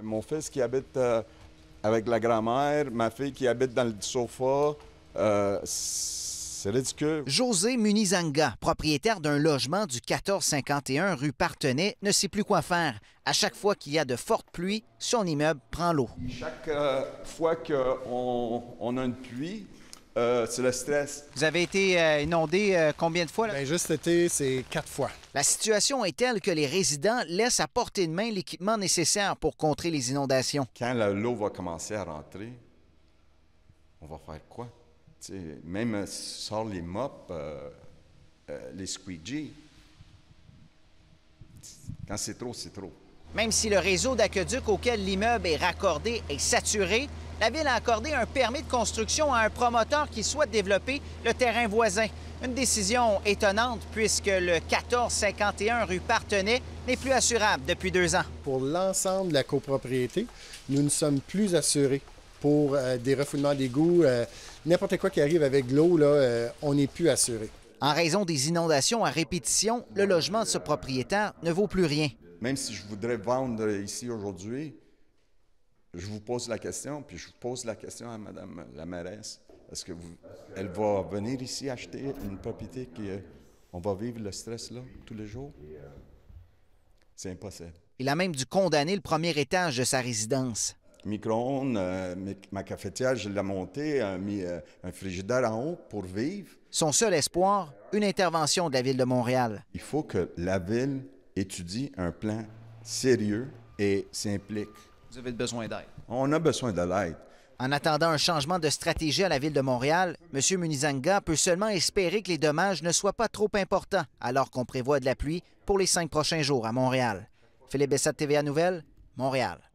Euh, mon fils qui habite euh, avec la grand-mère, ma fille qui habite dans le sofa, euh, c'est ridicule. José Munizanga, propriétaire d'un logement du 1451 rue Partenay, ne sait plus quoi faire. À chaque fois qu'il y a de fortes pluies, son immeuble prend l'eau. Chaque fois qu'on on a une pluie, euh, stress. Vous avez été euh, inondé euh, combien de fois? Ben, juste été, c'est quatre fois. La situation est telle que les résidents laissent à portée de main l'équipement nécessaire pour contrer les inondations. Quand l'eau va commencer à rentrer, on va faire quoi? même si sort les mops, les squeegee, quand c'est trop, c'est trop. Même si le réseau d'aqueduc auquel l'immeuble est raccordé est saturé, la Ville a accordé un permis de construction à un promoteur qui souhaite développer le terrain voisin. Une décision étonnante puisque le 1451 rue Partenay n'est plus assurable depuis deux ans. Pour l'ensemble de la copropriété, nous ne sommes plus assurés pour euh, des refoulements d'égouts. Euh, n'importe quoi qui arrive avec l'eau, euh, on n'est plus assuré. En raison des inondations à répétition, le logement de ce propriétaire ne vaut plus rien. Même si je voudrais vendre ici aujourd'hui, je vous pose la question, puis je vous pose la question à Madame la mairesse. Est-ce que vous, elle va venir ici acheter une propriété qui on va vivre le stress là tous les jours? Euh, C'est impossible. Il a même dû condamner le premier étage de sa résidence. Micro-ondes, euh, ma cafetière, je l'ai montée, mis euh, un frigidaire en haut pour vivre. Son seul espoir, une intervention de la Ville de Montréal. Il faut que la Ville étudie un plan sérieux et s'implique besoin d'aide. On a besoin de l'aide. En attendant un changement de stratégie à la ville de Montréal, M. Munizanga peut seulement espérer que les dommages ne soient pas trop importants, alors qu'on prévoit de la pluie pour les cinq prochains jours à Montréal. Philippe Bessat, TVA Nouvelle, Montréal.